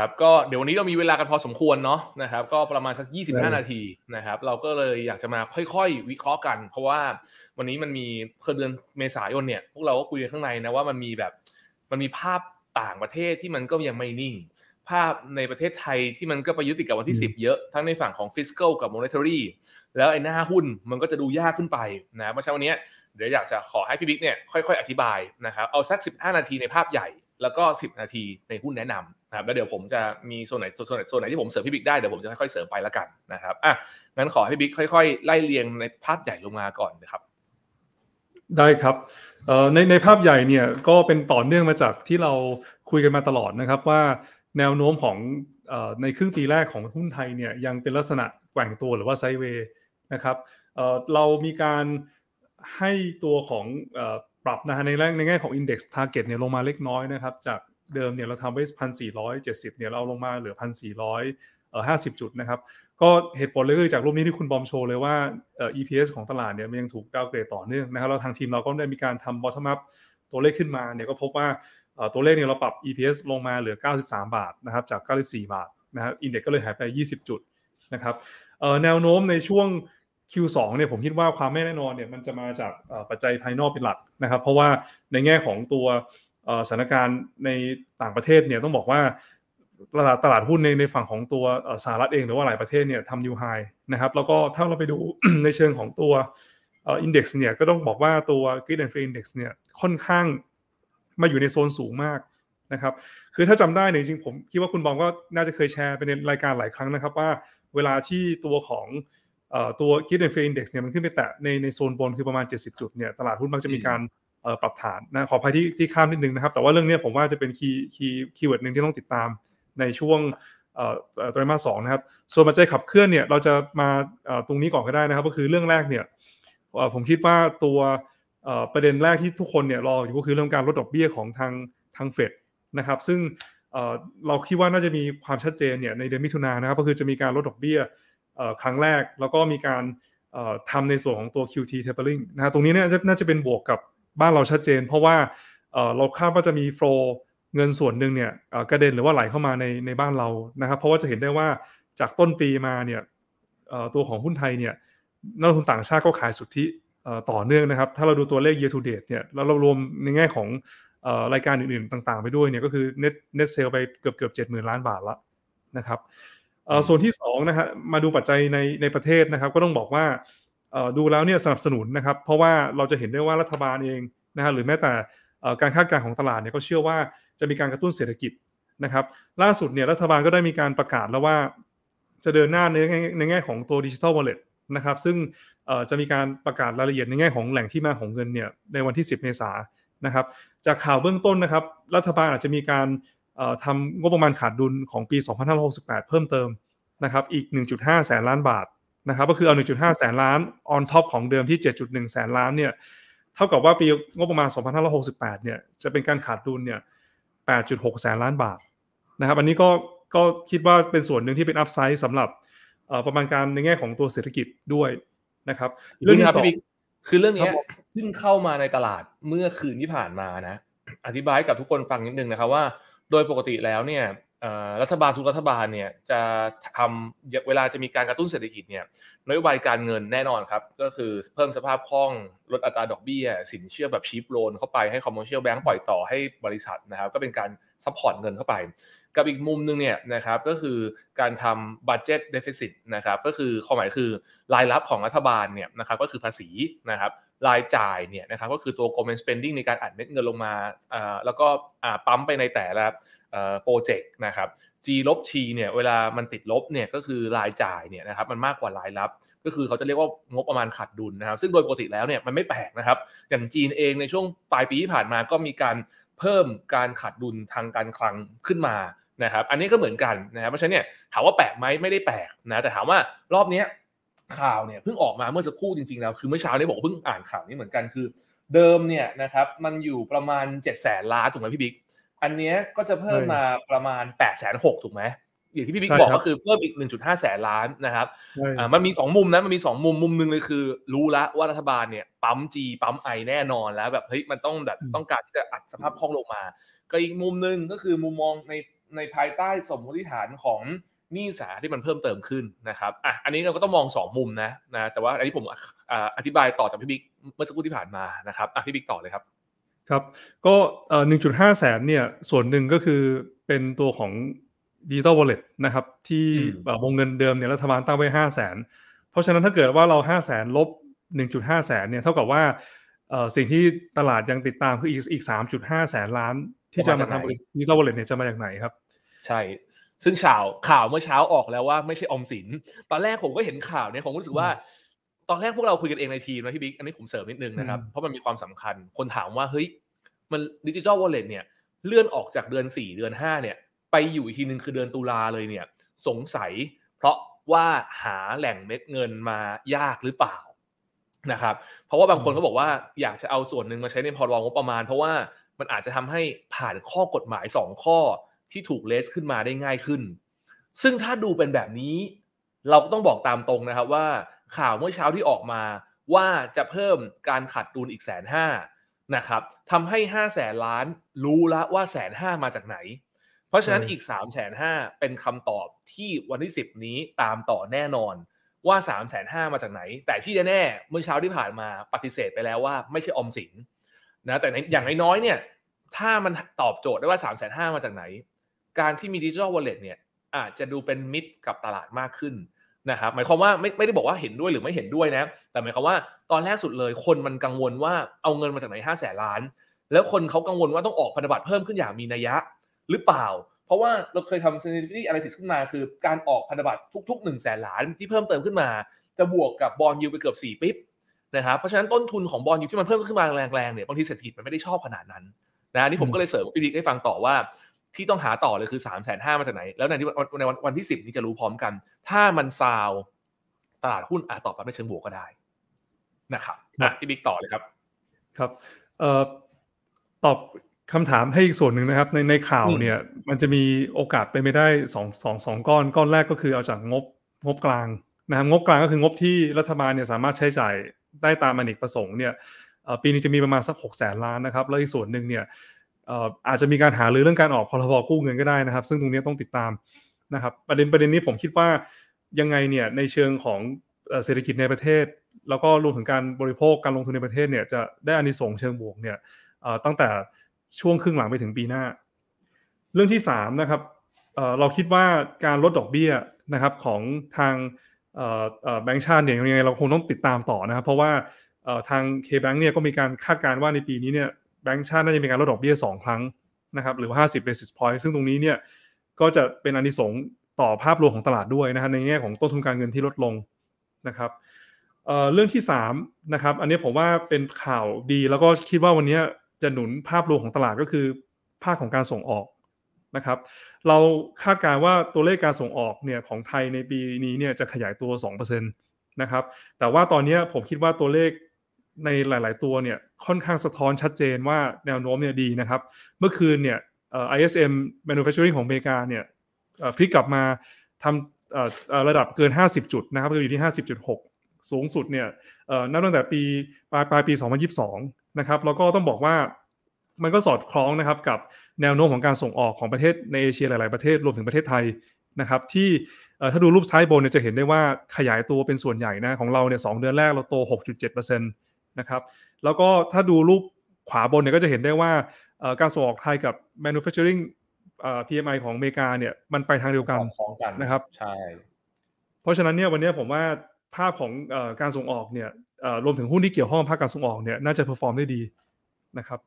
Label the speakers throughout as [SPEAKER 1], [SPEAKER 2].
[SPEAKER 1] ครับก็เดี๋ยววันนี้เรามีเวลากันพอสมควรเนาะนะครับ ก็ประมาณสัก 25 นาทีนะครับเราก็เลยอยากจะมาค่อยๆ วิเคราะห์กันเพราะว่าวันนี้มันมีเอเดือนเมษายนเนี่ยพวกเราก็คุยกันข้างในนะว่ามันมีแบบมันมีภาพต่างประเทศที่มันก็ยังไม่นิ่ง ภาพในประเทศไทยที่มันก็ไปยึดติดกับวันที่ 10 เยอะทั้งในฝั่งของฟิสก a ลกับ m o เตอรี่แล้วไอ้หน้าหุ้นมันก็จะดูยากขึ้นไปนะเพราะฉะนั้นวันนี้เดี๋ยวอยากจะขอให้พี่บิ๊กเนี่ยค่อยๆอธิบายนะครับเอาสัก15นาที ในภาพใหญ่แล้วก็ 10 นาทีในหุ้นแนะนำนะครับแล้วเดี๋ยวผมจะมีโซนไหนโซนไหนโซนไหนที่ผมเสริมพี่บิ๊กได้เดี๋ยวผมจะค่อยๆเสริมไปละกันนะครับอ่ะงั้นขอให้บิ๊กค่อยๆ ไล่เรียงในภาพใหญ่ลงมาก่อนนะครับ
[SPEAKER 2] ได้ครับในในภาพใหญ่เนี่ยก็เป็นต่อเนื่องมาจากที่เราคุยกันมาตลอดนะครับว่าแนวโน้มของในครึ่งปีแรกของหุ้นไทยเนี่ยยังเป็นลักษณะแกว่งตัวหรือว่าไซเวย์นะครับเรามีการให้ตัวของปรับนะฮะในแง่ในแง่ของ Index Target เนี่ยลงมาเล็กน้อยนะครับจากเดิมเนี่ยเราทำไว้พันสี่ร้อยเจ็ดสิบเนี่ยเราลงมาเหลือพันสี่ร้อยเอ่อห้าสิบจุดนะครับก็เหตุผลเลยคือจากรูปนี้ที่คุณบอมโชว์เลยว่าเอ่อ EPS ของตลาดเนี่ยมันยังถูกดาวเกรดต่อเนื่องนะครับเราทางทีมเราก็ได้มีการทำ bottom up ตัวเลขขึ้นมาเนี่ยก็พบว่าเอ่อตัวเลขเนี่ยเราปรับ EPS ลงมาเหลือ 93 บาทนะครับจาก 94 บาทนะครับอินเด็กก็เลยหายไป 20 จุดนะครับเอ่อแนวโน้มในช่วง Q2 เนี่ยผมคิดว่าความไม่แน่นอนเนี่ยมันจะมาจากปัจจัยภายนอกเป็นหลักนะครับ เพราะว่าในแง่ของตัวสถานการณ์ในต่างประเทศเนี่ยต้องบอกว่า ตลาดตลาดหุ้นในในฝั่งของตัวสหรัฐเองหรือว่าหลายประเทศเนี่ยทำนิวไฮนะครับแล้วก็ถ้าเราไปดูในเชิงของตัวอินดี์เนี่ยก็ต้องบอกว่าตัวกรีดแอนด์ฟรีอินด x เนี่ยค่อนข้างมาอยู่ในโซนสูงมากนะครับคือถ้าจำได้เนี่ยจริงผมคิดว่าคุณบอมก็น่าจะเคยแชร์ไปในรายการหลายครั้งนะครับ ว่าเวลาที่ตัวของตัวคิดในเฟอินเด็กซ์เนี่ยมันขึ้นไปแตะในในโซนบนคือประมาณ 70 จุดเนี่ยตลาดหุ้นมักจะมีการปรับฐานนะขออภัยที่ที่ข้ามนิดนึงนะครับ แต่ว่าเรื่องนี้ผมว่าจะเป็นคีย์คีย์คีย์เวิร์ดหนึ่งที่ต้องติดตามในช่วงไตรมาสสองนะครับ ส่วนปัจจัยขับเคลื่อนเนี่ยเราจะมาตรงนี้ก่อนก็ได้นะครับ ก็คือเรื่องแรกเนี่ยผมคิดว่าตัวประเด็นแรกที่ทุกคนเนี่ยรออยู่ก็คือเรื่องการลดดอกเบี้ยของทางทางเฟดนะครับซึ่งเราคิดว่าน่าจะมีความชัดเจนเนี่ยในเดือนมิถุนายนนะครับก็คือจะมีการลดดอกเบี้ยครั้งแรกแล้วก็มีการทำในส่วนของตัว QT tapering นะตรงนี้เนี่ยน่าจะเป็นบวกกับบ้านเราชัดเจน เพราะว่าเราคาดว่าจะมีโฟลเงินส่วนหนึ่งเนี่ยกระเด็นหรือว่าไหลเข้ามาในในบ้านเรานะครับเพราะว่าจะเห็นได้ว่าจากต้นปีมาเนี่ยตัวของหุ้นไทย เนี่ยนักลงทุนต่างชาติก็ขายสุทธิต่อเนื่องนะครับถ้าเราดูตัวเลข year to date เนี่ยแล้วเรารวมในแง่ของรายการอื่นๆต่าง ๆไปด้วยเนี่ยก็คือ net net sale ไปเกือบเกือบเจ็ดหมื่นล้านบาทละนะครับสโซนที่2นะฮะมาดูปัจจัยในในประเทศนะครับก็ต้องบอกว่าดูแล้วเนี่ยสนับสนุนนะครับเพราะว่าเราจะเห็นได้ว่ารัฐบาลเองนะฮะหรือแม้แต่การคาดการณ์ของตลาดเนี่ยก็เชื่อว่าจะมีการกระตุ้นเศรษฐกิจนะครับ ล่าสุดเนี่ยรัฐบาลก็ได้มีการประกาศแล้วว่าจะเดินหน้าในในแง่ของตัวดิจิทัลวอลเล็ตนะครับซึ่งจะมีการประกาศรายละเอียดในแง่ของแหล่งที่มาของเงินเนี่ยในวันที่ 10เมษายนนะครับ จากข่าวเบื้องต้นนะครับรัฐบาลอาจจะมีการทำงบประมาณขาดดุลของปี 2568 เพิ่มเติมนะครับอีก 1.5 แสนล้านบาทนะครับก็คือเอา 1.5 แสนล้าน on top ของเดิมที่ 7.1 แสนล้านเนี่ยเท่ากับว่าปีงบประมาณ 2568 เนี่ยจะเป็นการขาดดุลเนี่ย 8.6 แสนล้านบาทนะครับอันนี้ก็ก็คิดว่าเป็นส่วนหนึ่งที่เป็นอัพไซด์สำหรับประมาณการในแง่ของตัวเศรษฐกิจด้วยนะครับ เรื่องที่สองคือเรื่องนี้
[SPEAKER 1] เพิ่งเข้ามาในตลาดเมื่อคืนที่ผ่านมานะอธิบายกับทุกคนฟังนิดนึงนะครับว่าโดยปกติแล้วเนี่ยรัฐบาลทุกรัฐบาลเนี่ยจะทำเวลาจะมีการกระตุ้นเศรษฐกิจเนี่ยนโยบายการเงินแน่นอนครับก็คือเพิ่มสภาพคล่องลดอัตราดอกเบี้ย สินเชื่อแบบชีพโลนเข้าไปให้คอมมอนเชียลแบงก์ปล่อยต่อให้บริษัทนะครับก็เป็นการซัพพอร์ตเงินเข้าไปกับอีกมุมนึงเนี่ยนะครับก็คือการทำบัตเจ็ตเดฟเฟซิตนะครับก็คือ ความหมายคือรายรับของรัฐบาลเนี่ยนะครับก็คือภาษีนะครับรายจ่ายเนี่ยนะครับก็คือตัว government spending ในการอัดเม็ดเงินลงมาแล้วก็ปั๊มไปในแต่ละโปรเจกต์นะครับ G ลบ T เนี่ยเวลามันติดลบเนี่ยก็คือรายจ่ายเนี่ยนะครับมันมากกว่ารายรับ ก็คือเขาจะเรียกว่างบประมาณขาดดุลนะครับซึ่งโดยปกติแล้วเนี่ยมันไม่แปลกนะครับอย่างจีนเองในช่วงปลายปีที่ผ่านมาก็มีการเพิ่มการขาดดุลทางการคลังขึ้นมานะครับอันนี้ก็เหมือนกันนะครับเพราะฉะนั้นเนี่ยถามว่าแปลกไหมไม่ได้แปลกนะแต่ถามว่ารอบนี้ข่าวเนี่ยเพิ่งออกมาเมื่อสักครู่จริง ๆ แล้วคือเมื่อเช้านี้บอกเพิ่งอ่านข่าวนี้เหมือนกันคือเดิมเนี่ยนะครับมันอยู่ประมาณ7จ็ดแสนล้านถูกไหมพี่บิ๊กอันนี้ก็จะเพิ่มมาประมาณ8ปดแสนหกถูกไหมอย่างที่พี่บิ๊กบอกก็คือเพิ่มอีก1.5แสนล้านนะครับมันมี 2 มุมนะมันมี2มุมมุมหนึ่งเลยคือรู้แล้วว่ารัฐบาลเนี่ยปั๊มจี ปั๊มไอแน่นอนแล้วแบบเฮ้ยมันต้องแบบต้องการที่จะอัดสภาพคล่องลงมา ก็อีกมุมหนึ่งก็คือมุมมองในในภายใต้สมมติฐานของนี่สาที่มันเพิ่มเติมขึ้นนะครับอ่ะอันนี้เราก็ต้องมอง 2 มุมนะนะ แต่ว่าอันนี้ผมอธิบายต่อจากพี่บิ๊กเมื่อสักครู่ที่ผ่านมานะครับอ่ะพี่บิ๊กต่อเลยครับ
[SPEAKER 2] ครับ ก็หนึ่งจุดห้าแสนเนี่ยส่วนหนึ่งก็คือเป็นตัวของดิจิตอลวอลเล็ตนะครับ ที่วงเงินเดิมเนี่ยรัฐบาลตั้งไว้ห้าแสนเพราะฉะนั้นถ้าเกิดว่าเราห้าแสนลบหนึ่งจุดห้าแสนเนี่ยเท่ากับว่าสิ่งที่ตลาดยังติดตามคืออีกอีกสามจุดห้าแสนล้านที่จะมาทำดิจิตอลวอลเล็ตเนี่ยจะมาจากไหนครับ
[SPEAKER 1] ใช่ ซึ่งข่าวข่าวเมื่อเช้าออกแล้วว่าไม่ใช่อมสิน ตอนแรกผมก็เห็นข่าวเนี่ย ผมรู้สึกว่า ตอนแรกพวกเราคุยกันเองในทีมนะพี่บิ๊ก อันนี้ผมเสริมนิดนึงนะครับ เพราะมันมีความสำคัญคนถามว่าเฮ้ยมันดิจิทัลวอลเล็ตเนี่ยเลื่อนออกจากเดือน 4 เดือน 5 เนี่ย ไปอยู่อีกทีหนึ่งคือเดือนตุลาเลยเนี่ย สงสัย เพราะว่าหาแหล่งเม็ดเงินมายากหรือเปล่านะครับเพราะว่าบางคนเขาบอกว่าอยากจะเอาส่วนหนึ่งมาใช้ในพอรองงบประมาณ เพราะว่ามันอาจจะทำให้ผ่านข้อกฎหมาย 2 ข้อที่ถูกเลสขึ้นมาได้ง่ายขึ้น ซึ่งถ้าดูเป็นแบบนี้เราก็ต้องบอกตามตรงนะครับว่าข่าวเมื่อเช้าที่ออกมาว่าจะเพิ่มการขาดดุลอีกแสนห้านะครับทำให้ห้าแสนล้านรู้ละว่าแสนห้ามาจากไหน เพราะฉะนั้นอีกสามแสนห้าเป็นคำตอบที่วันที่สิบนี้ตามต่อแน่นอนว่าสามแสนห้ามาจากไหน แต่ที่แน่เมื่อเช้าที่ผ่านมาปฏิเสธไปแล้วว่าไม่ใช่ออมสินนะแต่อย่างน้อยๆเนี่ยถ้ามันตอบโจทย์ได้ว่า3ามแสนห้ามาจากไหนการที่มีดิจิทัลวอลเล็ตเนี่ยอาจจะดูเป็นมิตรกับตลาดมากขึ้นนะครับ หมายความว่าไม่ไม่ได้บอกว่าเห็นด้วยหรือไม่เห็นด้วยนะ แต่หมายความว่าตอนแรกสุดเลยคนมันกังวลว่าเอาเงินมาจากไหนห้าแสนล้าน แล้วคนเขากังวลว่าต้องออกพันธบัตรเพิ่มขึ้นอย่างมีนัยยะหรือเปล่า เพราะว่าเราเคยทำ sensitivity analysis ขึ้นมาคือการออกพันธบัตรทุก ๆ1นึ่งแสนล้าน ที่เพิ่มเติมขึ้นมาจะบวกกับบอลยูไปเกือบ4ปิ๊บนะครับ เพราะฉะนั้นต้นทุนของบอลยูที่มันเพิ่มขึ้นมาแรงๆเนี่ย บางทีเศรษฐกิจมันไม่ได้ชอบขนาดนั้นนะนี่ผมก็เลยเสริมพีกให้ฟังต่อว่าที่ต้องหาต่อเลยคือ3ามแสนห้ามาจากไหน แล้วในที่ในวันวันที่สิบนี้จะรู้พร้อมกัน ถ้ามันซาวตลาดหุ้นอาจตอบรับในเชิงบวกก็ได้นะครับอ่ะพี่บิ๊กต่อเลยครับ
[SPEAKER 2] ครับเอ่อตอบคำถามให้อีกส่วนหนึ่งนะครับ ในในข่าวเนี่ยมันจะมีโอกาสไปไม่ได้สองสองสองก้อนก้อนแรกก็คือเอาจากงบงบกลางนะครับงบกลางก็คืองบที่รัฐบาลเนี่ยสามารถใช้จ่ายได้ตามอเนกประสงค์เนี่ยปีนี้จะมีประมาณสักหกแสนล้านนะครับแล้วอีกส่วนหนึ่งเนี่ยอาจจะมีการหารือเรื่องการออกพรบกู้เงินก็ได้นะครับ ซึ่งตรงนี้ต้องติดตามนะครับ ประเด็นประเด็นนี้ผมคิดว่ายังไงเนี่ยในเชิงของเศรษฐกิจในประเทศ แล้วก็รวมถึงการบริโภคการลงทุนในประเทศเนี่ยจะได้อานิสงส์เชิงบวกเนี่ยตั้งแต่ช่วงครึ่งหลังไปถึงปีหน้า เรื่องที่3นะครับเราคิดว่าการลดดอกเบี้ยนะครับของทางแบงก์ชาติเนี่ยยังไงเราคงต้องติดตามต่อนะครับเพราะว่าทาง K-Bank เนี่ยก็มีการคาดการณ์ว่าในปีนี้เนี่ยแบงก์ชาติน่าจะมีการลดดอกเบี้ย2 ครั้งนะครับหรือว่า50 basis point ซึ่งตรงนี้เนี่ยก็จะเป็นอนิสงส์ต่อภาพรวมของตลาดด้วยนะครับในแง่ของต้นทุนการเงินที่ลดลงนะครับเเรื่องที่3นะครับอันนี้ผมว่าเป็นข่าวดีแล้วก็คิดว่าวันนี้จะหนุนภาพรวมของตลาดก็คือ ภาคของการส่งออกนะครับเราคาดการว่าตัวเลขการส่งออกเนี่ยของไทยในปีนี้เนี่ยจะขยายตัว2%นะครับแต่ว่าตอนนี้ผมคิดว่าตัวเลขในหลายๆ ตัวเนี่ย ค่อนข้างสะท้อนชัดเจนว่าแนวโน้มเนี่ยดีนะครับ เมื่อคืนเนี่ย ISM manufacturing ของอเมริกาเนี่ยพลิกกลับมาทำระดับเกิน 50 จุดนะครับคืออยู่ที่ 50.6 สูงสุดเนี่ยนับตั้งแต่ปีปลายปลายปี 2022 นะครับแล้วก็ต้องบอกว่ามันก็สอดคล้องนะครับ กับแนวโน้มของการส่งออกของประเทศในเอเชียหลาย ๆ ประเทศ รวมถึงประเทศไทยนะครับที่ถ้าดูรูปซ้ายบนเนี่ยจะเห็นได้ว่าขยายตัวเป็นส่วนใหญ่นะของเราเนี่ยสเดือนแรกเราโต 6.7%นนะครับแล้วก็ถ้าดูรูปขวาบนเนี่ยก็จะเห็นได้ว่าการส่งออกไทยกับ manufacturing PMI ของอเมริกาเนี่ยมันไปทางเดียวกันนะครับใช่เพราะฉะนั้นเนี่ยวันนี้ผมว่าภาพของการส่งออกเนี่ยรวมถึงหุ้นที่เกี่ยวข้องภาคการส่งออกเนี่ยน่าจะเพอร์ฟอร์มได้ดีนะครับ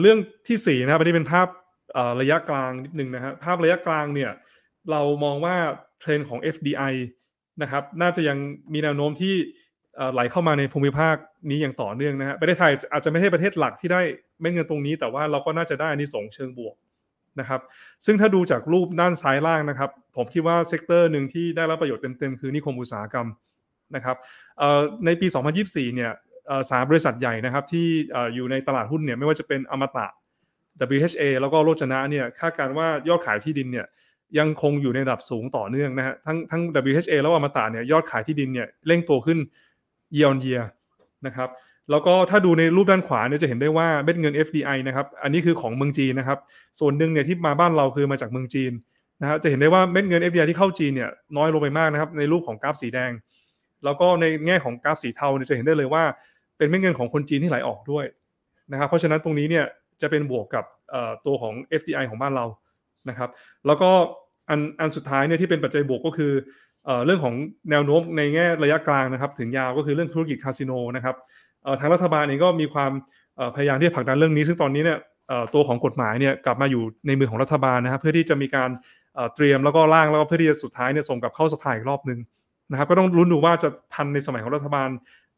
[SPEAKER 2] เรื่องที่4นะครับอันนี้เป็นภาพระยะกลางนิดนึงนะครับภาพระยะกลางเนี่ยเรามองว่า เทรนด์ของ FDI นะครับน่าจะยังมีแนวโน้มที่ไหลเข้ามาในภูมิภาคนี้อย่างต่อเนื่องนะฮะประเทศไทยอาจจะไม่ใช่ประเทศหลักที่ได้เม็ดเงินตรงนี้ แต่ว่าเราก็น่าจะได้อันนี้สงเชิงบวกนะครับ ซึ่งถ้าดูจากรูปด้านซ้ายล่างนะครับ ผมคิดว่าเซกเตอร์หนึ่งที่ได้รับประโยชน์เต็มๆ คือ นิคมอุตสาหกรรม นะครับในปี 2024เนี่ยสามบริษัทใหญ่นะครับที่อยู่ในตลาดหุ้นเนี่ยไม่ว่าจะเป็นอมตะ WHA แล้วก็โรจนะเนี่ยคาดการว่ายอดขายที่ดินเนี่ยยังคงอยู่ในระดับสูงต่อเนื่องนะฮะทั้งทั้ง WHA แล้วอมตะเนี่ยยอดขายที่ดินเนี่ยเร่งตัวขึ้นเยียร์ออนเยียร์นะครับแล้วก็ถ้าดูในรูปด้านขวาเนี่ยจะเห็นได้ว่าเม็ดเงิน FDI นะครับอันนี้คือของเมืองจีนนะครับส่วนหนึ่งเนี่ยที่มาบ้านเรา คือมาจากเมืองจีนนะฮะจะเห็นได้ว่าเม็ดเงิน FDI ที่เข้าจีนเนี่ยน้อยลงไปมากนะครับในรูปของกราฟสีแดง แล้วก็ในแง่ของกราฟสีเทาเนี่ยจะเห็นได้เลยว่าเป็นเม็ดเงินของคนจีนที่ไหลออกด้วยนะครับเพราะฉะนั้นตรงนี้เนี่ยจะเป็นบวกกับตัวของ FDI ของบ้านเรานะครับแล้วก็อันอันสุดท้ายเนี่ยที่เป็นปัจจัยบวกก็คือเรื่องของแนวโน้มในแง่ระยะกลางนะครับถึงยาวก็คือเรื่องธุรกิจคาสิโนนะครับทางรัฐบาลเองก็มีความพยายามที่จะผลักดันเรื่องนี้ ซึ่งตอนนี้เนี่ยตัวของกฎหมายเนี่ยกลับมาอยู่ในมือของรัฐบาลนะครับ เพื่อที่จะมีการเตรียมแล้วก็ร่างแล้วก็เพื่อที่จะสุดท้ายเนี่ยส่งกลับเข้าสภาอีกรอบหนึ่งนะครับก็ต้องรุ้นดูว่าจะทันในสมัยของรัฐบาล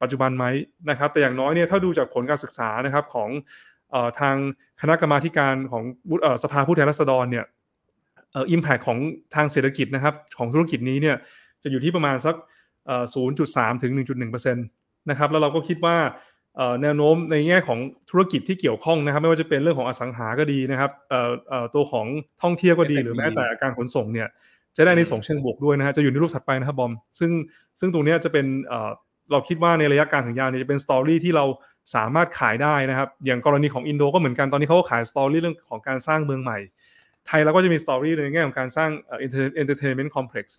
[SPEAKER 2] ปัจจุบันไหมนะครับแต่อย่างน้อยเนี่ยถ้าดูจากผลการศึกษานะครับของทางคณะกรรมาการของสภาผู้แทนราษฎรเนี่ยเอ่ออิมแพคของทางเศรษฐกิจนะครับของธุรกิจนี้เนี่ยจะอยู่ที่ประมาณสักเอ่อศูนย์จุดสามถึงหนึ่งจุดหนึ่งเปอร์เซ็นต์นะครับแล้วเราก็คิดว่าแนวโน้มในแง่ของธุรกิจที่เกี่ยวข้องนะครับ ไม่ว่าจะเป็นเรื่องของอสังหาก็ดีนะครับตัวของท่องเที่ยวก็ดีหรือแม้แต่การขนส่งเนี่ยจะได้ในส่งเชิงบวกด้วยนะฮะจะอยู่ในรูปถัดไปนะครับบอม ซึ่งซึ่งตรงนี้จะเป็นเราคิดว่าในระยะการถึงยาวเนี่ยจะเป็นสตอรี่ที่เราสามารถขายได้นะครับอย่างกรณีของอินโดก็เหมือนกันตอนนี้เขาก็ขายสตอรี่เรื่องของการสร้างเมืองใหม่ไทยเราก็จะมีสตอรี่ในแง่ของการสร้างเอนเตอร์เทนเมนต์คอมเพล็กซ์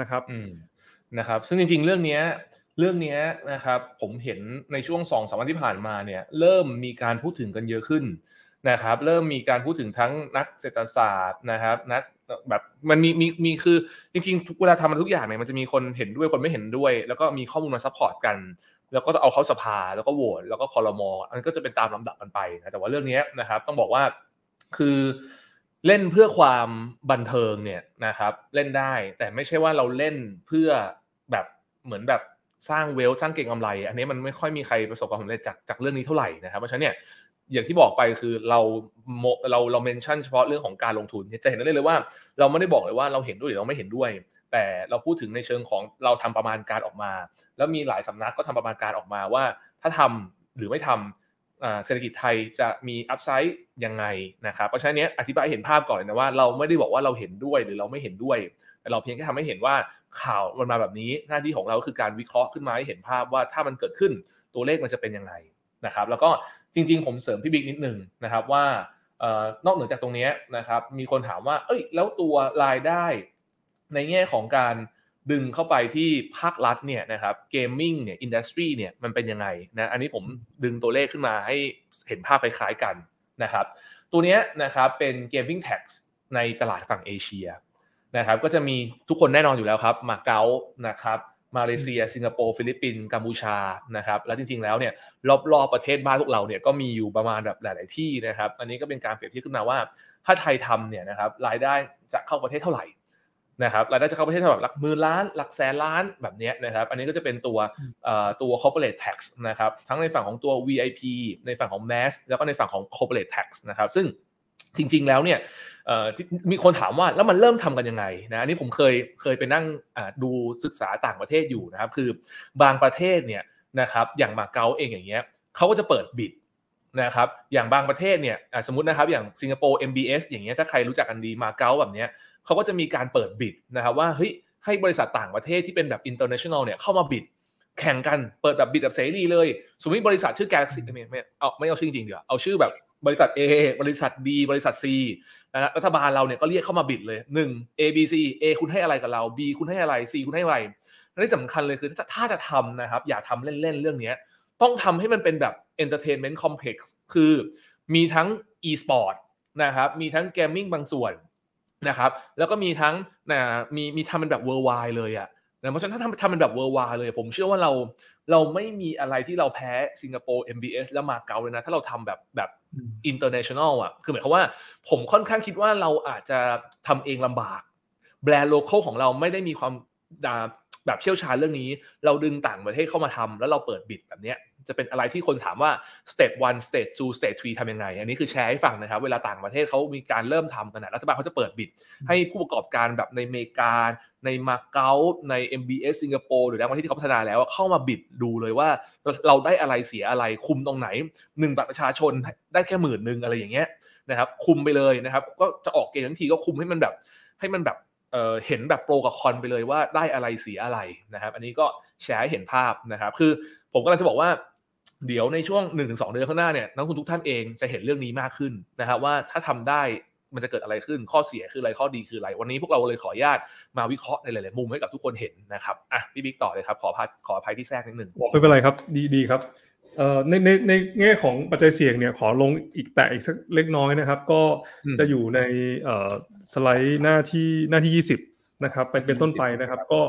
[SPEAKER 2] นะครับนะครับ
[SPEAKER 1] ซึ่งจริงๆ เรื่องนี้เรื่องนี้นะครับ ผมเห็นในช่วงสองสามวันที่ผ่านมาเนี่ยเริ่มมีการพูดถึงกันเยอะขึ้นนะครับ เริ่มมีการพูดถึงทั้งนักเศรษฐศาสตร์นะครับนักแบบมันมีมีมีคือ จริงๆ ทุกเวลาทำมันทุกอย่างเนี่ยมันจะมีคนเห็นด้วยคนไม่เห็นด้วย แล้วก็มีข้อมูลมาซัพพอร์ตกัน แล้วก็เอาเข้าสภาแล้วก็โหวตแล้วก็คอรมออันก็จะเป็นตามลำดับกันไปนะแต่ว่าเรื่องนี้นะครับต้องบอกว่าคือเล่นเพื่อความบันเทิงเนี่ยนะครับเล่นได้แต่ไม่ใช่ว่าเราเล่นเพื่อแบบเหมือนแบบสร้างเวลสร้างเก่งกำไร อันนี้มันไม่ค่อยมีใครประสบความสำเร็จจากจากเรื่องนี้เท่าไหร่นะครับเพราะฉะนั้นเนี่ยอย่างที่บอกไปคือเราเราเราเมนชั่นเฉพาะเรื่องของการลงทุนจะเห็นได้เลยว่า เราไม่ได้บอกเลยว่าเราเห็นด้วยหรือเราไม่เห็นด้วยแต่เราพูดถึงในเชิงของเราทำประมาณการออกมา แล้วมีหลายสำนักก็ทำประมาณการออกมาว่าถ้าทำหรือไม่ทำเศรษฐกิจไทยจะมีอัพไซด์ยังไงนะครับ เพราะฉะนั้นเนี้ยอธิบายเห็นภาพก่อนนะว่า เราไม่ได้บอกว่าเราเห็นด้วยหรือเราไม่เห็นด้วย แต่เราเพียงแค่ทำให้เห็นว่าข่าวมันมาแบบนี้หน้าที่ของเราคือการวิเคราะห์ขึ้นมาให้เห็นภาพว่าถ้ามันเกิดขึ้นตัวเลขมันจะเป็นยังไงนะครับ แล้วก็จริง ๆ ผมเสริมพี่บิ๊กนิดนึงนะครับว่านอกเหนือจากตรงนี้นะครับมีคนถามว่า เอ้ย แล้วตัวรายได้ ในแง่ของการดึงเข้าไปที่ภาครัฐเนี่ยนะครับเกมมิ่งเนี่ยอินดัสทรีเนี่ยมันเป็นยังไงนะอันนี้ผมดึงตัวเลขขึ้นมาให้เห็นภาพคล้ายๆกันนะครับ ตัวนี้นะครับเป็นเกมมิ่งแท็กซ์ในตลาดฝั่งเอเชียนะครับ ก็จะมีทุกคนแน่นอนอยู่แล้วครับ มาเก๊านะครับ มาเลเซีย สิงคโปร์ ฟิลิปปินส์กัมพูชานะครับ แล้วจริงๆแล้วเนี่ย รอบๆประเทศบ้านพวกเราเนี่ยก็มีอยู่ประมาณแบบหลาย ๆที่นะครับอันนี้ก็เป็นการเปรียบเทียบขึ้นมาว่าถ้าไทยทำเนี่ยนะครับรายได้จะเข้าประเทศเท่าไหร่นะครับรายได้จะเข้าประเทศแบบหลักหมื่นล้าน หลักแสนล้านแบบนี้นะครับอันนี้ก็จะเป็นตัวตัว corporate tax นะครับทั้งในฝั่งของตัว VIP ในฝั่งของ mass แล้วก็ในฝั่งของ corporate tax นะครับซึ่งจริงๆ แล้วเนี่ยมีคนถามว่า แล้วมันเริ่มทำกันยังไงนะอันนี้ผมเคยเคยไปนั่งดูศึกษาต่างประเทศอยู่นะครับคือบางประเทศเนี่ยนะครับอย่างมาเก๊าเองอย่างเงี้ยเขาก็จะเปิดบิดนะครับอย่างบางประเทศเนี่ยสมมตินะครับอย่างสิงคโปร์ MBS อย่างเงี้ยถ้าใครรู้จักกันดีมาเก๊าแบบเนี้ยเขาก็จะมีการเปิดบิดนะครับว่าเฮ้ยให้บริษัทต่างประเทศที่เป็นแบบ international เนี่ยเข้ามาบิดแข่งกันเปิดแบบบิดแบบเสรีเลย สมมติบริษัทชื่อแกลซิ y ไม่ไม่เอาไม่เอาชื่อจริงเดี๋ยวเอาชื่อแบบบริษัท A บริษัท B บริษัท C นะรัฐบาลเราเนี่ยก็เรียกเข้ามาบิดเลย 1 A B C A คุณให้อะไรกับเรา B คุณให้อะไร C คุณให้อะไรที่สำคัญเลยคือถ้าจะทำนะครับอย่าทำเล่นๆ เรื่องนี้ ต้องทำให้มันเป็นแบบ entertainment complex คือมีทั้ง e-sport นะครับมีทั้งเกมมิ่งบางส่วนนะครับแล้วก็มีทั้งนะมีมีทำเป็นแบบเวอร์ไวเลยอะ่ะนะเพราะฉะนั้นถ้าทำมัเป็นแบบเวอร์วาเลย ผมเชื่อว่าเราเราไม่มีอะไรที่เราแพ้สิงคโปร์ MBS แล้วมาเก๊าเลยนะ ถ้าเราทำแบบแบบ international อ่ะ คือหมายความว่าผมค่อนข้างคิดว่าเราอาจจะทำเองลำบาก แบรนด์โลเคอลของเราไม่ได้มีความแบบเชี่ยวชาญเรื่องนี้ เราดึงต่างประเทศเข้ามาทำแล้วเราเปิดบิดแบบเนี้ยจะเป็นอะไรที่คนถามว่า step วัน step ซูส step t ีทำยังไง อันนี้คือแชร์ให้ฟังนะครับเวลาต่างประเทศเขามีการเริ่มทำกันนะรัฐบาลเขาจะเปิดบิดให้ผู้ประกอบการแบบในอเมริกาในมาเก๊าใน MBS สิงคโปร์หรือในประเทศที่เขาพัฒนาแล้วเข้ามาบิดดูเลยว่าเราได้อะไรเสียอะไรคุมตรงไหนหนึ่งบัตรประชาชนได้แค่หมื่นหนึ่งอะไรอย่างเงี้ยนะครับคุมไปเลยนะครับก็จะออกเกณฑ์ทั้งทีก็คุมให้มันแบบให้มันแบบเห็นแบบโปรกับคอนไปเลยว่าได้อะไรเสียอะไรนะครับอันนี้ก็แชร์ให้เห็นภาพนะครับคือผมกำลังจะบอกว่าเดี๋ยวในช่วง 1-2เดือนข้างหน้าเนี่ยนักทุนทุกท่านเองจะเห็นเรื่องนี้มากขึ้นนะครับว่าถ้าทำได้มันจะเกิดอะไรขึ้นข้อเสียคืออะไรข้อดีคืออะไรวันนี้พวกเราเลยขออนุญาตมาวิเคราะห์ในหลายๆ มุมให้กับทุกคนเห็นนะครับอ่ะพี่บิ๊กต่อเลยครับขอพัดขออภัยที่แทรกนิดหนึ่งไม่เป็นไร
[SPEAKER 2] ครับดีดีครับเอ่อในในในแง่ของปัจจัยเสี่ยงเนี่ยขอลงอีกแต่อีกสักเล็กน้อยนะครับ ก็จะอยู่ในเอ่อสไลด์หน้าที่หน้าที่ 20นะครับเป็นเป็นต้นไปนะครับ ก็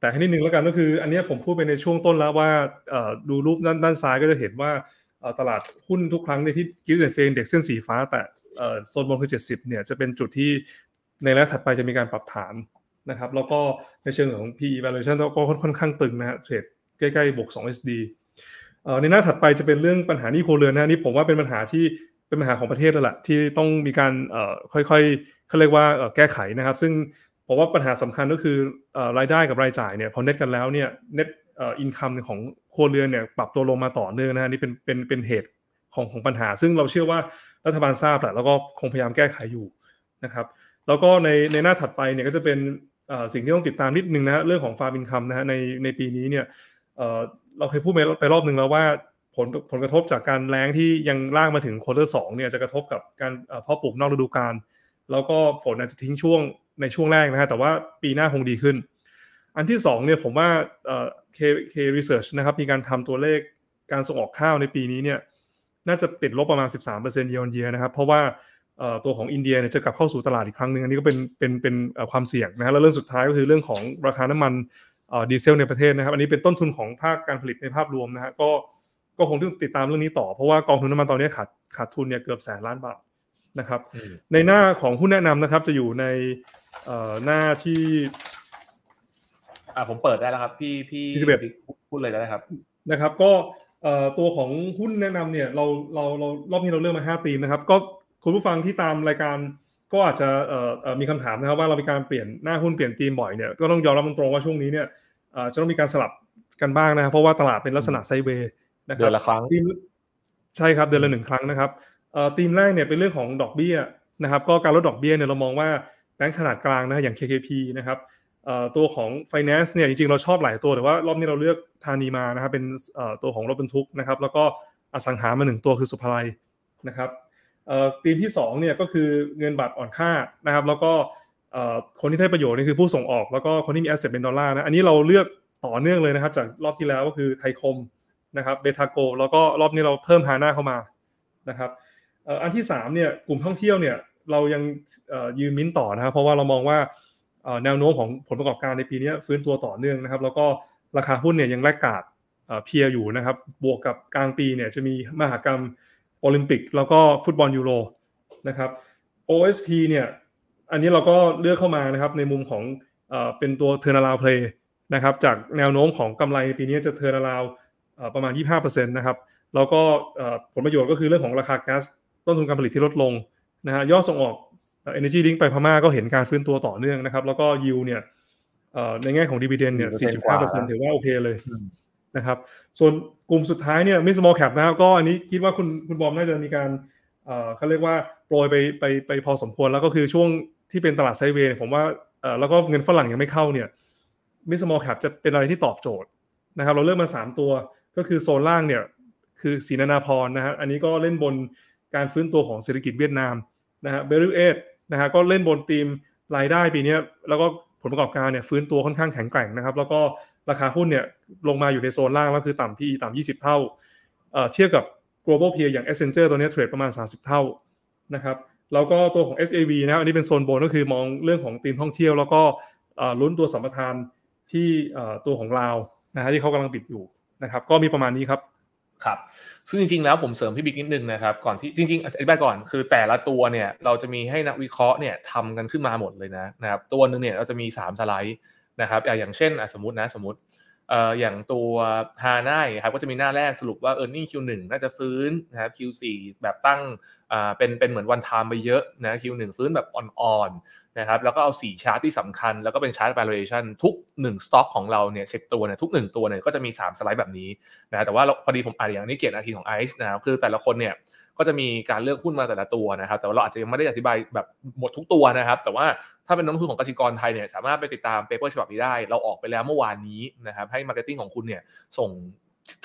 [SPEAKER 2] แต่ให้นิดนึงแล้วกันก็คืออันนี้ผมพูดไปในช่วงต้นแล้วว่าดูรูปด้านด้านซ้ายก็จะเห็นว่าตลาดหุ้นทุกครั้งในที่กิฟต์เฟนเด็กเส้นสีฟ้าแต่โซนบนคือ 70เนี่ยจะเป็นจุดที่ในระยะถัดไปจะมีการปรับฐานนะครับ แล้วก็ในเชิงของ PE valuation ก็ค่อนข้างตึงนะฮะเทรดใกล้ ๆบวก2 SD ในหน้าถัดไปจะเป็นเรื่องปัญหานี้โคเรือนนะนี่ผมว่าเป็นปัญหาที่เป็นปัญหาของประเทศแล้วล่ะที่ต้องมีการค่อยๆเขาเรียกว่าแก้ไขนะครับ ซึ่งผมว่าปัญหาสำคัญก็คือรายได้กับรายจ่ายเนี่ยพอเน็ตกันแล้ว เนี่ยเน็ตอินคัมของครัวเรือนเนี่ยปรับตัวลงมาต่อเนื่องนะฮะนี่เป็นเป็นเป็นเหตุของของปัญหา ซึ่งเราเชื่อว่ารัฐบาลทราบแหละแล้วก็คงพยายามแก้ไขอยู่นะครับแล้วก็ในในหน้าถัดไปเนี่ยก็จะเป็นสิ่งที่ต้องติดตามนิดนึงนะฮะเรื่องของฟาร์มอินคัมนะฮะในในปีนี้เนี่ยเราเคยพูดไปรอบหนึ่งแล้วว่า ผลผลกระทบจากการแรงที่ยังลากมาถึงควอเตอร์สองเนี่ยจะกระทบกับการเพาะปลูกนอกฤดูกาลแล้วก็ฝนอาจจะทิ้งช่วงในช่วงแรกนะฮะแต่ว่าปีหน้าคงดีขึ้น อันที่2เนี่ยผมว่าเคเครีเสิร์ชนะครับ มีการทำตัวเลขการส่งออกข้าวในปีนี้เนี่ยน่าจะติดลบประมาณ 13%เยียร์เยียนะครับ เพราะว่าตัวของอินเดียเนี่ยจะกลับเข้าสู่ตลาดอีกครั้งหนึ่งอันนี้ก็เป็นเป็นเป็นความเสี่ยงนะฮะแล้วเรื่องสุดท้ายก็คือเรื่องของราคาน้ำมันดีเซลในประเทศนะครับ อันนี้เป็นต้นทุนของภาคการผลิตในภาพรวมนะฮะก็ก็คงต้องติดตามเรื่องนี้ต่อเพราะว่ากองทุนน้ำมันตอนนี้ขาดขาดทุนเนี่ยเกือบแสนล้านบาทนะครับในหน้าของหุ้นแนะนำนะครับ จะอยู่ในหน้าที่อ่าผมเปิดได้แล้วครับพี่พี่พูดเลยได้ครับนะครับ ก็ตัวของหุ้นแนะนำเนี่ยเราเราเรารอบนี้เราเลือกมาห้าตีมนะครับ ก็คุณผู้ฟังที่ตามรายการ ก็อาจจะมีคำถามนะครับ ว่าเรามีการเปลี่ยนหน้าหุ้นเปลี่ยนตีมบ่อยเนี่ยก็ต้องยอมรับตรงๆว่าช่วงนี้เนี่ยจะต้องมีการสลับกันบ้างนะครับเพราะว่าตลาดเป็นลักษณะไซเวย์นะครับเดือนละครั้งใช่ครับเดือนละหนึ่งครั้งนะครับธีมแรกเนี่ยเป็นเรื่องของดอกเบี้ยนะครับก็การลดดอกเบี้ยเนี่ยเรามองว่าแบงค์ขนาดกลางนะอย่าง KKP นะครับตัวของ finance เนี่ยจริงๆ เราชอบหลายตัวแต่ว่ารอบนี้เราเลือกธานีมานะครับเป็นตัวของรถบรรทุกนะครับแล้วก็อสังหามาหนึ่งตัวคือสุภาลัยนะครับธีมที่2เนี่ยก็คือเงินบาทอ่อนค่านะครับแล้วก็คนที่ได้ประโยชน์นี่คือผู้ส่งออก แล้วก็คนที่มีแอสเซทเป็นดอลลาร์นะอันนี้เราเลือกต่อเนื่องเลยนะครับจากรอบที่แล้วก็คือไทยคมนะครับเบทาโกแล้วก็รอบนี้เราเพิ่มฮาน่าเข้ามานะครับอันที่3เนี่ยกลุ่มท่องเที่ยวเนี่ยเรายังยืมมิ้นต่อนะครับ เพราะว่าเรามองว่าแนวโน้มของผลประกอบการในปีนี้ฟื้นตัวต่อเนื่องนะครับ แล้วก็ราคาหุ้นเนี่ยยังแลกกาดเพียอยู่นะครับ บวกกับกลางปีเนี่ยจะมีมหากรรมโอลิมปิก แล้วก็ฟุตบอล ยูโรนะครับ OSP เนี่ยอันนี้เราก็เลือกเข้ามานะครับในมุมของเป็นตัวเทอร์นาลาวเพลย์นะครับจากแนวโน้มของกำไรปีนี้จะเทอร์นาลาวประมาณ 25%นะครับแล้วก็ผลประโยชน์ก็คือเรื่องของราคาแก๊สต้นทุนการผลิตที่ลดลงนะฮะยอดส่งออก Energy Link ไปพม่าก็เห็นการฟื้นตัวต่อเนื่องนะครับแล้วก็ยูเนี่ยในแง่ของดีเวเดนเนี่ย4.5%ถือว่าโอเคเลยนะครับ ส่วนกลุ่มสุดท้ายเนี่ยมิสมอลแคปนะครับก็อันนี้คิดว่าคุณคุณบอมน่าจะมีการ เขาเรียกว่าโปรยไปไปไปพอสมควรแล้วก็คือช่วงที่เป็นตลาดไซเวย์ ผมว่าแล้วก็เงินฝรั่งยังไม่เข้าเนี่ยมิสมอลแคปจะเป็นอะไรที่ตอบโจทย์นะครับ เราเลือกมา3ตัว ก็คือโซนล่างเนี่ยคือสีนานาพรนะฮะอันนี้ก็เล่นบนการฟื้นตัวของเศรษฐกิจเวียดนาม นะฮะเบริเอตนะฮะก็เล่นบนธีมรายได้ปีนี้แล้วก็ผลประกอบการเนี่ยฟื้นตัวค่อนข้างแข็งแกร่งนะครับ แล้วก็ราคาหุ้นเนี่ยลงมาอยู่ในโซนล่าง แล้วคือต่ำพี่ต่ำ20 เท่าเเทียบกับ global peer อย่าง Accenture ตัวนี้เทรดประมาณ 30 เท่านะครับ แล้วก็ตัวของ SAV นะอันนี้เป็นโซนบนก็คือมองเรื่องของธีมท่องเที่ยว แล้วก็ลุ้นตัวสัมปทานที่ตัวของลาวนะฮะที่เขากำลังปิดอยู่นะครับก็มีประมาณนี้ครับครับ ซึ่งจริงๆ แล้วผมเสริมพี่บ
[SPEAKER 1] ิ๊กนิดนึงนะครับ ก่อนที่จริงๆ อธิบายก่อน คือแต่ละตัวเนี่ย เราจะมีให้นักวิเคราะห์เนี่ยทำกันขึ้นมาหมดเลยนะนะครับ ตัวหนึ่งเนี่ย เราจะมี 3 สไลด์นะครับ อย่างเช่นสมมตินะสมมติเอ่ออย่างตัวฮาน่าครับก็จะมีหน้าแรกสรุปว่า e a r n i n g Q1 น่าจะฟื้นนะครับ Q4 แบบตั้งอ่าเป็นเป็นเหมือนวันทามไปเยอะนะ Q1 ฟื้นแบบอ่อนๆนะครับแล้วก็เอา 4 ชาร์ตที่สำคัญแล้วก็เป็นชาร์ต valuation ทุก1สต็อกของเราเนี่ยสิตัวเนี่ยทุก 1 ตัวเนี่ยก็จะมี 3 สไลด์แบบนี้นะแต่ว่าพอดีผมอ่านอย่างนี้เกียรติอาทีของไอซ์นะครับคือแต่ละคนเนี่ยก็จะมีการเลือกหุ้นมาแต่ละตัวนะครับแต่ว่าเราอาจจะยังไม่ได้อธิบายแบบหมดทุกตัวนะครับแต่ว่าถ้าเป็นนักงทุนของกสิกรไทยเนี่ยสามารถไปติดตามเปเปอร์ฉบับนี้ได้ เราออกไปแล้วเมื่อวานนี้นะครับให้มาร์เก็ตติ้งของคุณเนี่ย ส่ง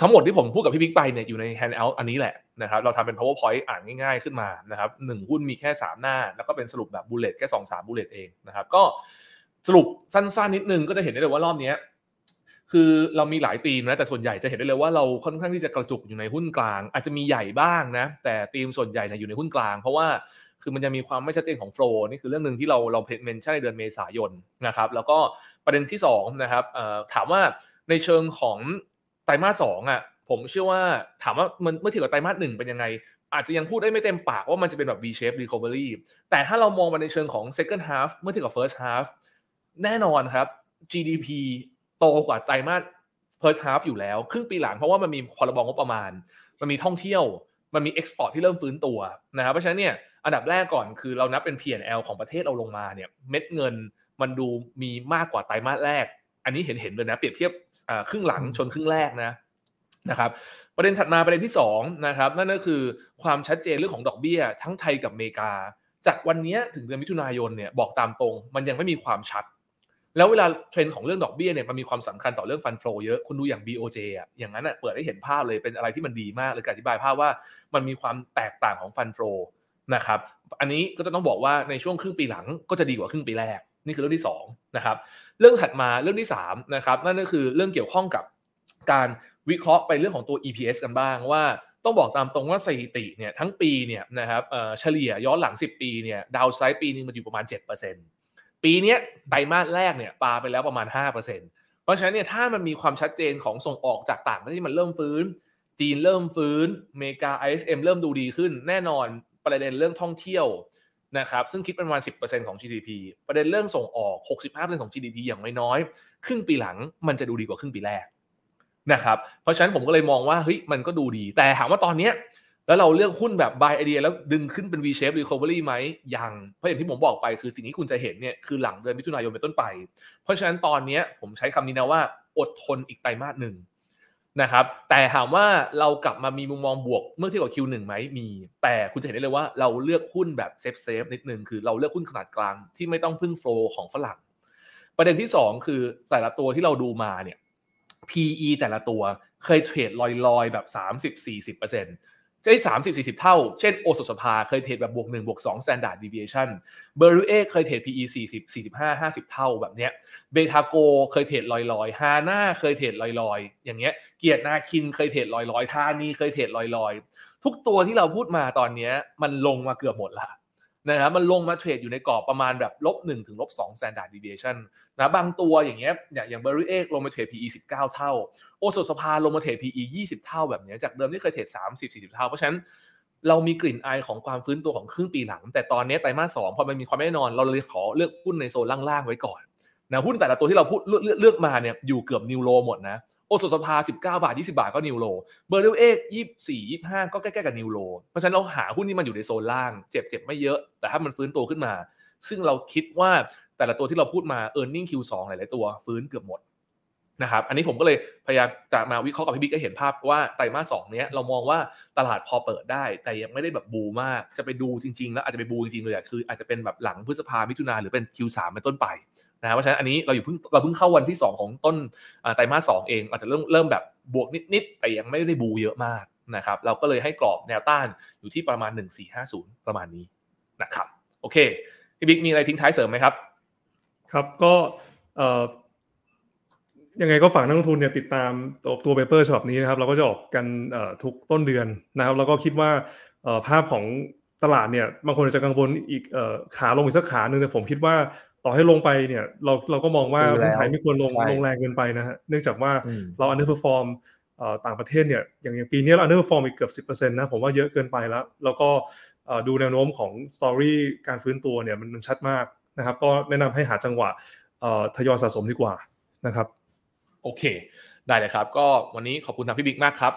[SPEAKER 1] ทั้งหมดที่ผมพูดกับพี่บิ๊กไปเนี่ยอยู่ในแด์เอาท์อันนี้แหละนะครับเราทำเป็น powerpoint อ่านง่ายๆขึ้นมานะครับหนึ่งหุ้นมีแค่ 3 หน้า แล้วก็เป็นสรุปแบบบูเลตแค่ 2 3งสามบูเองนะครับก็สรุปสั้นๆนิดนึงก็จะเห็นได้เลยว่ารอบนี้ คือเรามีหลายธีมนะแต่ส่วนใหญ่จะเห็นได้เลยว่าเราค่อนข้างที่จะกระจุกอยู่ในหุ้นกลาง อาจจะมีใหญ่บ้างนะ แต่ธีมส่วนใหญ่เนี่ยอยู่ในหุ้นกลาง เพราะว่าคือมันจะมีความไม่ชัดเจนของโฟล์นี่คือเรื่องหนึ่งที่เราเราเพนเมนชั่นในเดือนเมษายนนะครับแล้วก็ประเด็นที่2นะครับถามว่าในเชิงของไตรมาสสองอ่ะผมเชื่อว่าถามว่ามันเมื่อเทียบกับไตรมาสหนึ่งเป็นยังไง อาจจะยังพูดได้ไม่เต็มปากว่ามันจะเป็นแบบ V-shape recovery แต่ถ้าเรามองมาในเชิงของ second half เมื่อเทียบกับ first half แน่นอนครับ GDP โตกว่าไตรมาส first half อยู่แล้วครึ่งปีหลังเพราะว่ามันมีพรบงบประมาณ มันมีท่องเที่ยวมันมีเอ็กซ์พอร์ตที่เริ่มฟื้นตัวนะครับ เพราะฉะนั้นเนี่ยอันดับแรกก่อนคือเรานับเป็น P&L ของประเทศเราลงมาเนี่ยเม็ดเงินมันดูมีมากกว่าไตรมาสแรก อันนี้เห็นเห็นเลยนะเปรียบเทียบครึ่งหลังชนครึ่งแรกนะนะครับประเด็นถัดมาประเด็นที่2นะครับนั่นก็คือความชัดเจนเรื่องของดอกเบี้ย ทั้งไทยกับอเมริกา จากวันนี้ถึงเดือนมิถุนายนเนี่ยบอกตามตรง มันยังไม่มีความชัดแล้วเวลาเทรนด์ของเรื่องดอกเบี้ยเนี่ยมันมีความสำคัญต่อเรื่องฟันเฟลอเยอะ คุณดูอย่าง BOJ อ่ะอย่างนั้นอ่ะเปิดให้เห็นภาพเลยเป็นอะไรที่มันดีมากเลยการอธิบายภาพว่ามันมีความแตกต่างของฟันเฟลอนะครับอันนี้ก็จะต้องบอกว่าในช่วงครึ่งปีหลัง ก็จะดีกว่าครึ่งปีแรกนี่คือเรื่องที่2นะครับเรื่องถัดมาเรื่องที่3นะครับนั่นก็คือเรื่องเกี่ยวข้องกับการวิเคราะห์ไปเรื่องของตัว EPS กันบ้างว่าต้องบอกตามตรงว่าสถิติเนี่ยทั้งปีเนี่ยนะครับเฉลี่ยย้อนหลัง 10ปีเนี่ยดาวไซด์ปีนึงมันอยู่ประมาณ 7%ปีนี้ไตรมาสแรกเนี่ยปาไปแล้วประมาณ 5%เพราะฉะนั้นเนี่ยถ้ามันมีความชัดเจนของส่งออกจากต่างประเทศมันเริ่มฟื้น จีนเริ่มฟื้นอเมริกา ISM เริ่มดูดีขึ้น แน่นอนประเด็นเรื่องท่องเที่ยวนะครับซึ่งคิดเป็นประมาณ 10%ของ GDP ประเด็นเรื่องส่งออก 65%ของ GDP อย่างไม่น้อย ครึ่งปีหลังมันจะดูดีกว่าครึ่งปีแรกนะครับเพราะฉะนั้นผมก็เลยมองว่าเฮ้ยมันก็ดูดี แต่ถามว่าตอนเนี้ยแล้วเราเลือกหุ้นแบบ buy idea แล้วดึงขึ้นเป็น V shape recovery ไหมยัง เพราะอย่างที่ผมบอกไป คือสิ่งที่คุณจะเห็นเนี่ยคือหลังเดือนมิถุนายนเป็นต้นไป เพราะฉะนั้นตอนนี้ผมใช้คำนี้นะว่าอดทนอีกไตรมาสหนึ่งนะครับ แต่ถามว่าเรากลับมามีมุมมองบวกเมื่อเทียบกับ Q1 ไหมมี แต่คุณจะเห็นได้เลยว่าเราเลือกหุ้นแบบเซฟเซฟนิดนึงคือเราเลือกหุ้นขนาดกลางที่ไม่ต้องพึ่งโฟลของฝรั่ง ประเด็นที่ 2คือแต่ละตัวที่เราดูมาเนี่ย PE แต่ละตัวเคยเทรดลอยๆแบบ30-40%เได้สามสิบสี่สิบเท่า เช่นโอสุสภาเคยเทรดแบบบวกหนึ่งบวกสองสแตนดาร์ดเดเวียชันเบอร์รูเอเคยเทรด PE สี่สิบสี่สิบห้าห้าสิบเท่าแบบเนี้ย เบทาโกเคยเทรดลอยลอยฮาน่าเคยเทรดลอยลอยอย่างเงี้ย เกียรตินาคินเคยเทรดลอยลอยทานีเคยเทรดลอยลอยทุกตัวที่เราพูดมาตอนเนี้ยมันลงมาเกือบหมดละนะครับมันลงมาเทรดอยู่ในกรอบประมาณแบบลบหนึ่งถึงลบสองแ t นดาร์ด d e เว a t i o นะบางตัวอย่างเงี้ยอย่างบริรเอกลงมาเทรด PE 19 เท่า โอสุสภาลงมาเทรด PE 20 เท่าแบบเนี้ยจากเดิมที่เคยเทรด30 40 เท่า เพราะฉะนั้น เรามีกลิ่นอายของความฟื้นตัวของครึ่งปีหลัง แต่ตอนนี้ไตรมาสสองพอมันมีความแน่นอนเราเลยขอเลือกหุ้นในโซนล่างๆไว้ก่อนนะหุ้นแต่ละตัวที่เราพูดเลือกเลือกมาเนี่ยอยู่เกือบนิวโลหมดนะโอสุสภา 19 บาท 20 บาทก็นิวโลเบอร์เดลเอ็กยี่สี่ยี่ห้าก็ใกล้ๆกับนิวโลเพราะฉะนั้นเราหาหุ้นที่มันอยู่ในโซนล่างเจ็บเจ็บไม่เยอะ แต่ถ้ามันฟื้นตัวขึ้นมา ซึ่งเราคิดว่าแต่ละตัวที่เราพูดมา e a r n i n g Q2 หลายๆ ตัวฟื้นเกือบหมดนะครับ อันนี้ผมก็เลยพยายามจะมาวิเคราะห์กับพี่บิ๊กให้เห็นภาพว่าไตรมาสสองเนี้ยเรามองว่าตลาดพอเปิดได้ แต่ยังไม่ได้แบบบูมาก จะไปดูจริงๆแล้วอาจจะไปบูจริงๆเลยคืออาจจะเป็นแบบหลังพฤษภามิถุนาหรือเป็น Q3 เป็นต้นไปนะครับเพราะฉะนั้นอันนี้เราอยู่เพิ่งเราเพิ่งเข้าวันที่ 2 ของต้นไตรมาสสเอง อาจจะเริ่มเริ่มแบบบวกนิดๆ แต่ยังไม่ได้บูเยอะมากนะครับเราก็เลยให้กรอบแนวต้านอยู่ที่ประมาณ 1450 ประมาณนี้นะครับโอเคพี่บิ๊กมีอะไรทิ้งท้ายเสริมไ
[SPEAKER 2] หมครับ ครับก็ยังไงก็ฝากนักลงทุนเนี่ยติดตามตัวตัวเปเปอร์ฉบับนี้นะครับเราก็จะออกกันทุกต้นเดือนนะครับแล้วก็คิดว่าภาพของตลาดเนี่ยบางคนจะกังวลอีกขาลงอีกสักขาหนึ่งแต่ผมคิดว่าต่อให้ลงไปเนี่ยเราเราก็มองว่าหุ้นไทยไม่ควรลง ลงแรงเกินไปนะฮะเนื่องจากว่าเราอันเดอร์เพอร์ฟอร์มต่างประเทศเนี่ยอย่างอย่างปีนี้เราอันเดอร์เพอร์ฟอร์มอีกเกือบสิบเปอร์เซ็นต์นะผมว่าเยอะเกินไปแล้ว แล้วก็ดูแนวโน้มของสตอรี่การฟื้นตัวเนี่ยมันชัดมากนะครับ ก็แนะนำให้หาจังหวะทยอยสะสมดีกว่านะครับ โอเค ได้เลย
[SPEAKER 1] ครับ ก็วันนี้ขอบคุณทางพี่บิ๊กมากครับ